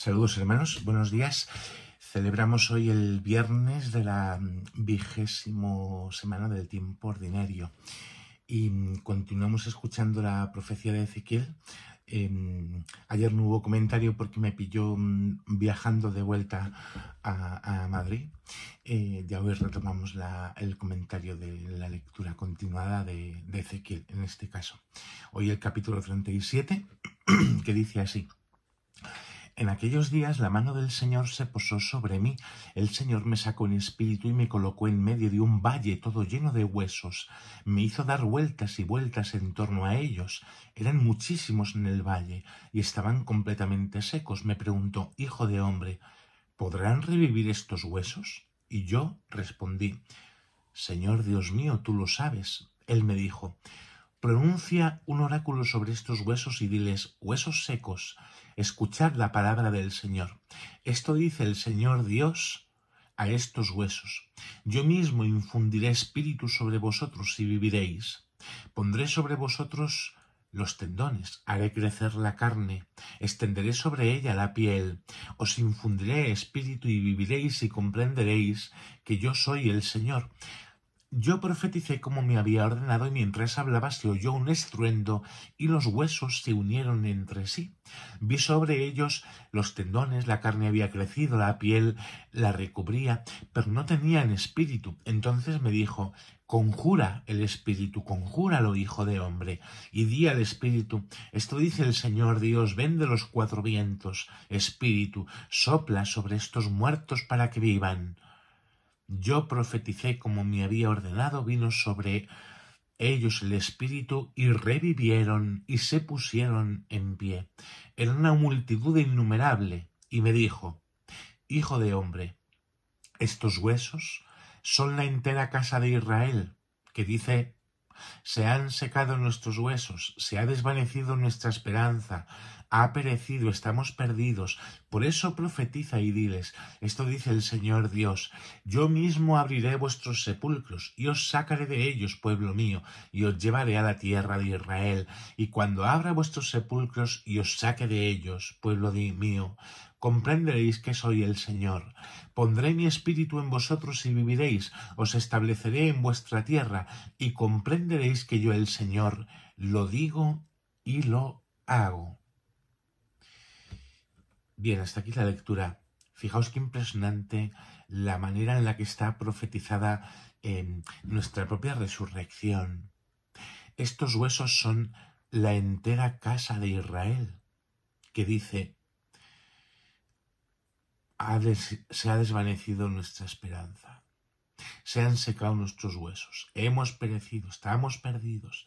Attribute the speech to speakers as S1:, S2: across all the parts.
S1: Saludos hermanos, buenos días. Celebramos hoy el viernes de la mm, vigésimo semana del tiempo ordinario y mm, continuamos escuchando la profecía de Ezequiel. Em, ayer no hubo comentario porque me pilló mm, viajando de vuelta a, Madrid. Eh, ya hoy retomamos el comentario de la lectura continuada de, de Ezequiel en este caso. Hoy el capítulo 37 que dice así. En aquellos días la mano del Señor se posó sobre mí. El Señor me sacó en espíritu y me colocó en medio de un valle todo lleno de huesos. Me hizo dar vueltas y vueltas en torno a ellos. Eran muchísimos en el valle y estaban completamente secos. Me preguntó, Hijo de hombre, ¿podrán revivir estos huesos? Y yo respondí, Señor Dios mío, tú lo sabes. Él me dijo, Pronuncia un oráculo sobre estos huesos y diles, huesos secos, escuchad la palabra del Señor. Esto dice el Señor Dios a estos huesos. Yo mismo infundiré espíritu sobre vosotros y viviréis. Pondré sobre vosotros los tendones, haré crecer la carne, extenderé sobre ella la piel, os infundiré espíritu y viviréis y comprenderéis que yo soy el Señor. Yo profeticé como me había ordenado y mientras hablaba se oyó un estruendo y los huesos se unieron entre sí. Vi sobre ellos los tendones, la carne había crecido, la piel la recubría, pero no tenían espíritu. Entonces me dijo, conjura el espíritu, conjúralo, hijo de hombre, y di al espíritu, esto dice el Señor Dios, ven de los cuatro vientos, espíritu, sopla sobre estos muertos para que vivan. Yo profeticé como me había ordenado, vino sobre ellos el espíritu y revivieron y se pusieron en pie. Era una multitud innumerable y me dijo, Hijo de hombre, estos huesos son la entera casa de Israel, que dice, se han secado nuestros huesos, se ha desvanecido nuestra esperanza, ha perecido, estamos perdidos. Por eso profetiza y diles, esto dice el Señor Dios, yo mismo abriré vuestros sepulcros y os sacaré de ellos, pueblo mío, y os llevaré a la tierra de Israel, y cuando abra vuestros sepulcros y os saque de ellos, pueblo mío, comprenderéis que soy el Señor. Pondré mi espíritu en vosotros y viviréis, os estableceré en vuestra tierra, y comprenderéis que yo el Señor lo digo y lo hago. Bien, hasta aquí la lectura. Fijaos qué impresionante la manera en la que está profetizada em, nuestra propia resurrección. Estos huesos son la entera casa de Israel, que dice, se ha desvanecido nuestra esperanza, se han secado nuestros huesos, hemos perecido, estamos perdidos.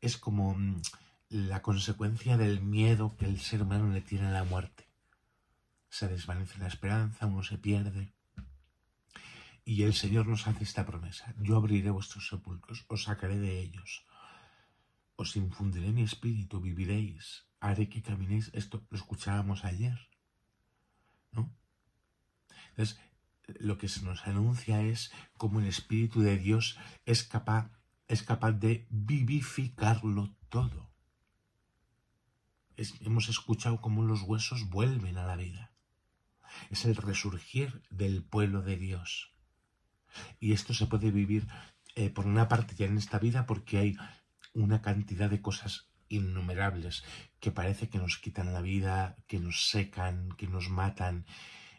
S1: Es como mm, la consecuencia del miedo que el ser humano le tiene a la muerte se desvanece la esperanza, uno se pierde. Y el Señor nos hace esta promesa, yo abriré vuestros sepulcros, os sacaré de ellos, os infundiré mi espíritu, viviréis, haré que caminéis, esto lo escuchábamos ayer. ¿no? Entonces, lo que se nos anuncia es cómo el Espíritu de Dios es capaz, de vivificarlo todo. hemos escuchado cómo los huesos vuelven a la vida es el resurgir del pueblo de Dios. Y esto se puede vivir eh, por una parte ya en esta vida porque hay una cantidad de cosas innumerables que parece que nos quitan la vida, que nos secan, que nos matan.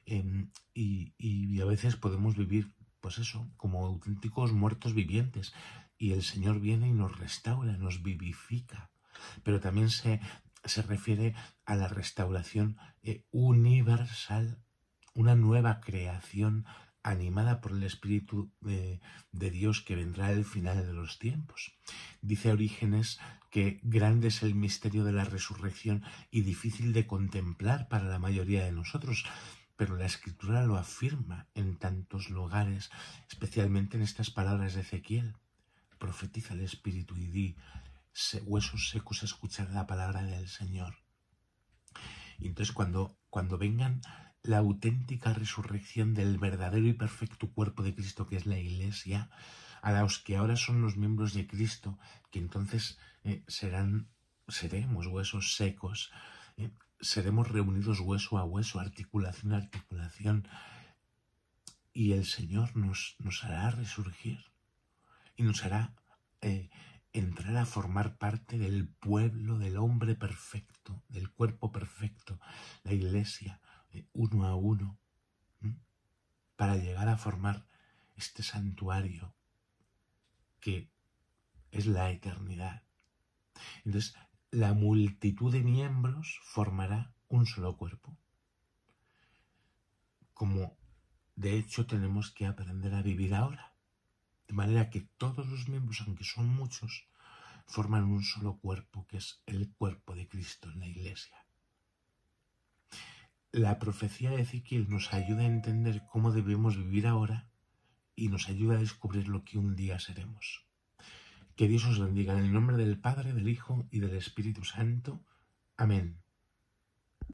S1: Em, y, a veces podemos vivir, pues eso, como auténticos muertos vivientes. Y el Señor viene y nos restaura, nos vivifica. Pero también se, se refiere a la restauración eh, universal una nueva creación animada por el Espíritu eh, de, Dios que vendrá al final de los tiempos. Dice Orígenes que grande es el misterio de la resurrección y difícil de contemplar para la mayoría de nosotros, pero la escritura lo afirma en tantos lugares, especialmente en estas palabras de Ezequiel. Profetiza el Espíritu y di, huesos secos escuchar la palabra del Señor. Y entonces cuando, cuando vengan la auténtica resurrección del verdadero y perfecto cuerpo de Cristo que es la Iglesia, a los que ahora son los miembros de Cristo, que entonces eh, serán, seremos huesos secos, eh, seremos reunidos hueso a hueso, articulación a articulación, y el Señor nos, nos hará resurgir y nos hará eh, entrar a formar parte del pueblo, del hombre perfecto, del cuerpo perfecto, la iglesia, eh, uno a uno para llegar a formar este santuario que es la eternidad. Entonces, la multitud de miembros formará un solo cuerpo. Como de hecho tenemos que aprender a vivir ahora. De manera que todos los miembros, aunque son muchos, forman un solo cuerpo que es el cuerpo de Cristo en la iglesia. La profecía de Ezequiel nos ayuda a entender cómo debemos vivir ahora y nos ayuda a descubrir lo que un día seremos. Que Dios os bendiga en el nombre del Padre, del Hijo y del Espíritu Santo. Amén.